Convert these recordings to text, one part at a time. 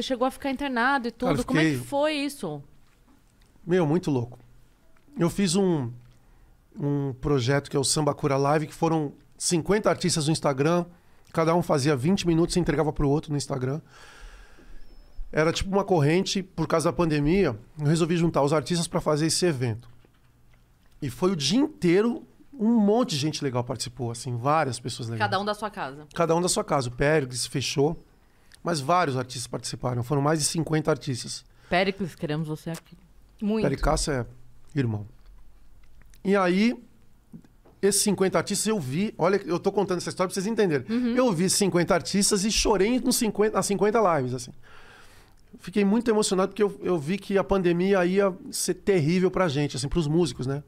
Você chegou a ficar internado e tudo. Cara, fiquei... Como é que foi isso? Meu, muito louco. Eu fiz um, um projeto que é o Samba Cura Live, que foram 50 artistas no Instagram. Cada um fazia 20 minutos e entregava para o outro no Instagram. Era tipo uma corrente, por causa da pandemia, eu resolvi juntar os artistas para fazer esse evento. E foi o dia inteiro, um monte de gente legal participou, assim, várias pessoas legais. Cada um da sua casa. Cada um da sua casa. O Pérez fechou. Mas vários artistas participaram, foram mais de 50 artistas. Pericles, queremos você aqui. Muito. Pericles é irmão. E aí, esses 50 artistas eu vi, olha, eu tô contando essa história pra vocês entenderem. Uhum. Eu vi 50 artistas e chorei nos 50, nas 50 lives, assim. Fiquei muito emocionado porque eu, eu vi que a pandemia ia ser terrível pra gente, assim, pros músicos, né?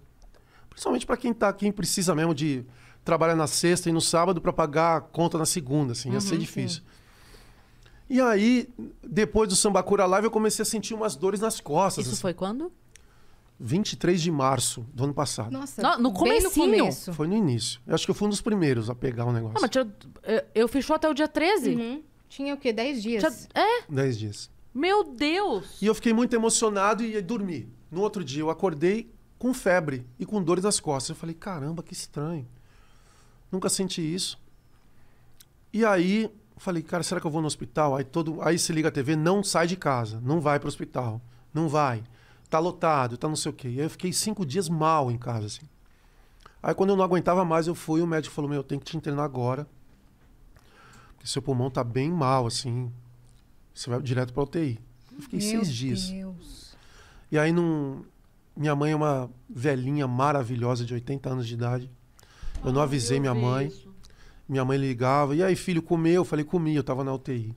Principalmente para quem tá, aqui precisa mesmo de trabalhar na sexta e no sábado para pagar a conta na segunda, assim, uhum, ia ser uhum, difícil. Sim. E aí, depois do Sambacura Live, eu comecei a sentir umas dores nas costas. Isso assim. foi quando? 23 de março do ano passado. Nossa, no, no, no começo. Foi no início. Eu acho que eu fui um dos primeiros a pegar o negócio. Ah, mas eu, eh, eu fechou até o dia 13? Uhum. Tinha o quê? 10 dias? Tinha, é? 10 dias. Meu Deus! E eu fiquei muito emocionado e dormi. No outro dia eu acordei com febre e com dores nas costas. Eu falei, caramba, que estranho. Nunca senti isso. E aí falei, cara, será que eu vou no hospital? Aí todo, aí se liga a TV, não sai de casa, não vai para o hospital, não vai, tá lotado, tá não sei o quê. E aí eu fiquei cinco dias mal em casa, assim. Aí quando eu não aguentava mais, eu fui, o médico falou, meu, eu tenho que te internar agora, porque seu pulmão tá bem mal, assim, você vai direto para UTI. Eu fiquei meu seis Deus. dias. E aí não, minha mãe é uma velhinha maravilhosa de 80 anos de idade. Eu não avisei minha mãe. Minha mãe ligava, e aí, filho, comeu? Eu falei, comi, eu tava na UTI.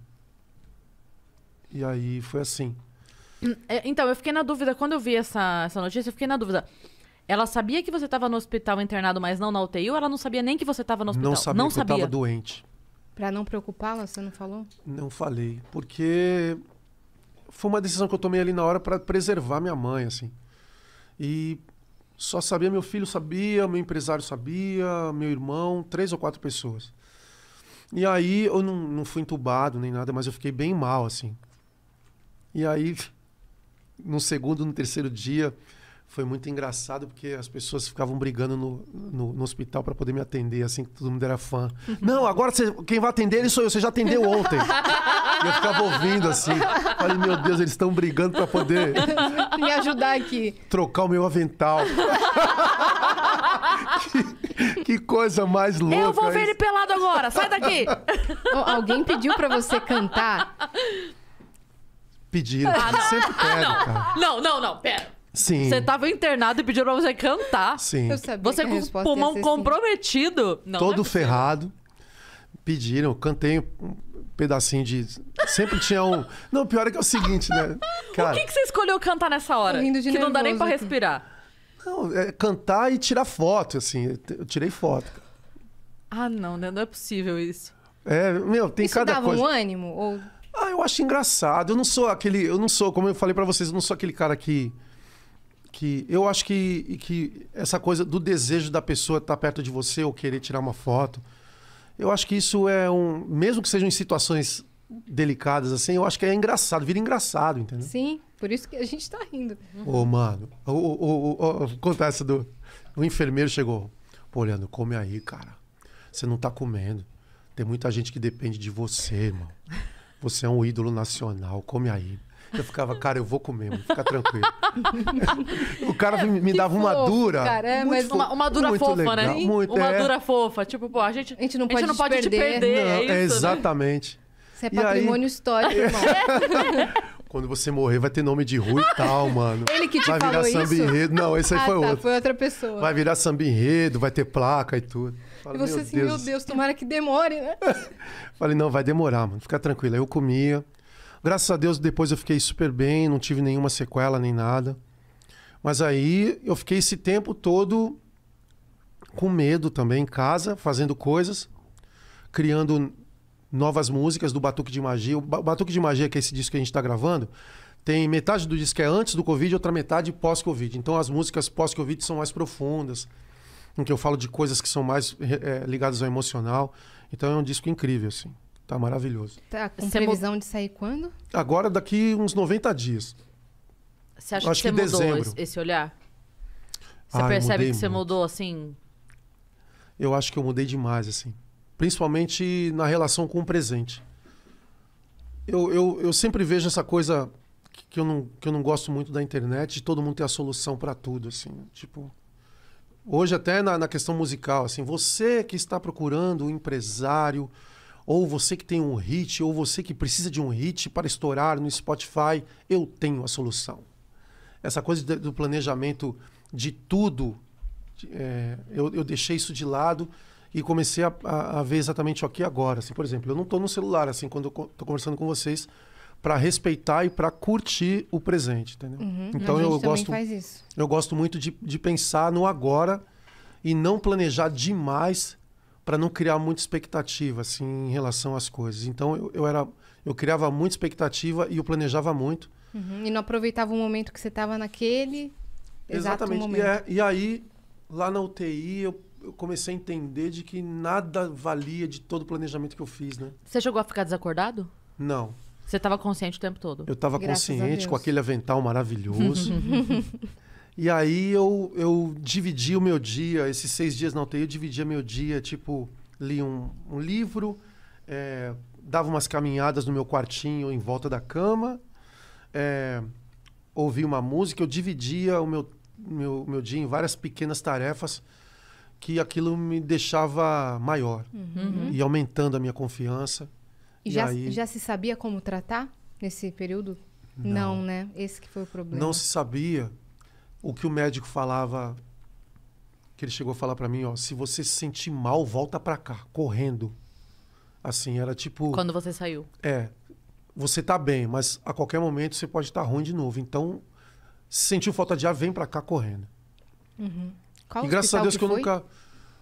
E aí foi assim. É, então, eu fiquei na dúvida, quando eu vi essa, essa notícia, eu fiquei na dúvida. Ela sabia que você estava no hospital internado, mas não na UTI, ou ela não sabia nem que você estava no hospital? Não sabia não que sabia. eu estava doente. Para não preocupá-la, você não falou? Não falei, porque foi uma decisão que eu tomei ali na hora para preservar minha mãe, assim. E só sabia, meu filho sabia, meu empresário sabia, meu irmão, três ou quatro pessoas. E aí eu não, não fui entubado nem nada, mas eu fiquei bem mal, assim. E aí, no segundo, no terceiro dia, foi muito engraçado porque as pessoas ficavam brigando no, no, no hospital para poder me atender, assim que todo mundo era fã. Uhum. Não, agora você, quem vai atender ele sou eu, você já atendeu ontem. eu ficava ouvindo assim. Falei, meu Deus, eles estão brigando para poder me ajudar aqui. Trocar o meu avental. que, que, coisa mais louca. Eu vou ver ele pelado agora, sai daqui. Alguém pediu para você cantar? Pediram, ah, sempre pedem, cara. Não, não, não, pera. Sim. Você tava internado e pediram pra você cantar. Sim. Eu sabia você com o pulmão comprometido. Não, Todo não é ferrado. Pediram, eu cantei um pedacinho de. Sempre tinha um. Não, pior é que é o seguinte, né? Cara... O que, que você escolheu cantar nessa hora? que nervoso, não dá nem pra respirar. Não, é cantar e tirar foto, assim. Eu tirei foto. Ah, não, né? Não é possível isso. É, meu, tem isso cada dava coisa. um ânimo? Ou... Ah, eu acho engraçado. Eu não sou aquele. Eu não sou, como eu falei para vocês, eu não sou aquele cara que que eu acho que, que essa coisa do desejo da pessoa estar tá perto de você ou querer tirar uma foto, eu acho que isso é um. Mesmo que sejam em situações delicadas assim, eu acho que é engraçado, vira engraçado, entendeu? Sim, por isso que a gente tá rindo. Ô, oh, mano, o, o, o, contar essa do. O enfermeiro chegou. Pô, Leandro, come aí, cara. Você não tá comendo. Tem muita gente que depende de você, irmão. Você é um ídolo nacional, come aí. Eu ficava, cara, eu vou comer, mano, fica tranquilo. o cara me, me dava fofo, uma dura. Cara, é, mas fofo, uma, uma, dura fofa, legal, né? Muito, uma é. dura fofa. Tipo, pô, a gente, a gente não pode, a gente não pode perder. te perder. É não, é isso, né? exatamente. Né? Isso é patrimônio aí... histórico, irmão. Quando você morrer, vai ter nome de rua e tal, mano. Ele que te vai virar samba Enredo. Não, esse aí ah, foi tá, outro. Foi outra pessoa. Vai virar samba enredo, vai ter placa e tudo. Falei, e você meu assim, Deus. meu Deus, tomara que demore, né? Falei, não, vai demorar, mano. Fica Aí Eu comia, Graças a Deus, depois eu fiquei super bem, não tive nenhuma sequela nem nada. Mas aí eu fiquei esse tempo todo com medo também em casa, fazendo coisas, criando novas músicas do Batuque de Magia. O Batuque de Magia, que é esse disco que a gente está gravando, tem metade do disco é antes do Covid, outra metade pós-Covid. Então as músicas pós-Covid são mais profundas, em que eu falo de coisas que são mais é, ligadas ao emocional. Então é um disco incrível, assim. Tá maravilhoso. Tá com Você previsão de sair quando? Agora, daqui uns 90 dias. Você acha Acho que, que mudou dezembro. esse olhar? Você ah, percebe que você mudou, assim? Eu acho que eu mudei demais, assim. Principalmente na relação com o presente. Eu, eu, eu sempre vejo essa coisa que eu, não, que eu não gosto muito da internet, de todo mundo ter a solução para tudo, assim. Né? Tipo, hoje até na, na questão musical, assim, você que está procurando um empresário ou você que tem um hit, ou você que precisa de um hit para estourar no Spotify, eu tenho a solução. Essa coisa do planejamento de tudo, é, eu, eu, deixei isso de lado e comecei a, a, a ver exatamente aqui é agora. Assim, por exemplo, eu não estou no celular assim quando estou conversando com vocês para respeitar e para curtir o presente, entendeu? Uhum. Então eu gosto, eu gosto muito de, de pensar no agora e não planejar demais para não criar muita expectativa assim em relação às coisas. Então eu, eu era eu criava muita expectativa e eu planejava muito. Uhum. E não aproveitava o momento que você estava naquele Exatamente. Exato momento. E, é, e aí lá na UTI eu, eu comecei a entender de que nada valia de todo o planejamento que eu fiz, né? Você chegou a ficar desacordado? Não. Você estava consciente o tempo todo? Eu estava consciente com aquele avental maravilhoso. E aí eu, eu dividi o meu dia, esses seis dias na UTI, eu dividia meu dia, tipo, li um, um livro, é, dava umas caminhadas no meu quartinho em volta da cama, é, ouvia uma música, eu dividia o meu, meu, meu dia em várias pequenas tarefas que aquilo me deixava maior uhum. e aumentando a minha confiança. E, e já, aí... já se sabia como tratar nesse período? Não. Não, né? Esse que foi o problema. Não se sabia o que o médico falava, que ele chegou a falar para mim, ó, se você se sentir mal, volta para cá, correndo. Assim, era tipo... Quando você saiu. É. Você tá bem, mas a qualquer momento você pode estar tá ruim de novo. Então, se sentiu falta de ar, vem para cá correndo. Uhum. Qual e graças a Deus que, eu foi? nunca...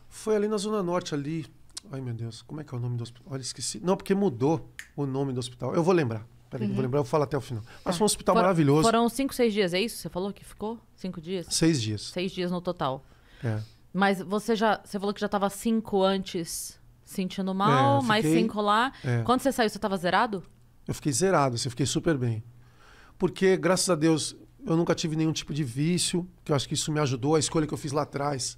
Foi ali na Zona Norte, ali... Ai, meu Deus, como é que é o nome do hospital? Olha, esqueci. Não, porque mudou o nome do hospital. Eu vou lembrar. Peraí, uhum. vou lembrar, eu falo até o final. Mas tá. foi um hospital For, maravilhoso. Foram cinco, seis dias, é isso? Você falou que ficou? Cinco dias? Seis dias. Seis dias no total. É. Mas você já. Você falou que já estava cinco antes sentindo é, mal, é, fiquei, mais cinco lá. É. Quando você saiu, você estava zerado? Eu fiquei zerado, assim, eu fiquei super bem. Porque, graças a Deus, eu nunca tive nenhum tipo de vício, que eu acho que isso me ajudou. A escolha que eu fiz lá atrás,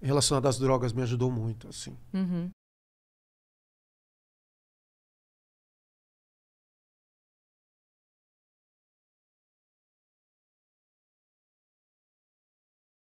relacionada às drogas, me ajudou muito, assim. Uhum.